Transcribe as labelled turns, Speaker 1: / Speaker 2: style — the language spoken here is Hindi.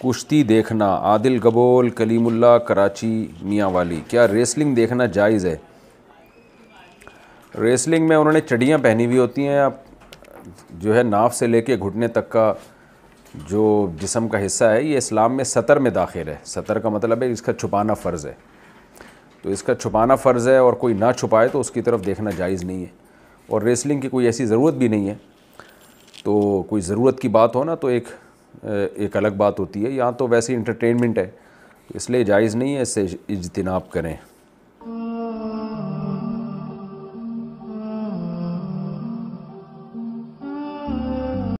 Speaker 1: कुश्ती देखना आदिल गबोल कलीमुल्ला कराची मियाँ वाली क्या रेसलिंग देखना जायज़ है रेसलिंग में उन्होंने चढ़ियाँ पहनी हुई होती हैं आप जो है नाफ से लेके घुटने तक का जो जिसम का हिस्सा है ये इस्लाम में सतर में दाखिल है सतर का मतलब है इसका छुपाना फ़र्ज़ है तो इसका छुपाना फ़र्ज़ है और कोई ना छुपाए तो उसकी तरफ देखना जायज़ नहीं है और रेसलिंग की कोई ऐसी ज़रूरत भी नहीं है तो कोई ज़रूरत की बात हो ना तो एक एक अलग बात होती है यहाँ तो वैसे इंटरटेनमेंट है इसलिए जायज़ नहीं है इससे इजतनाब करें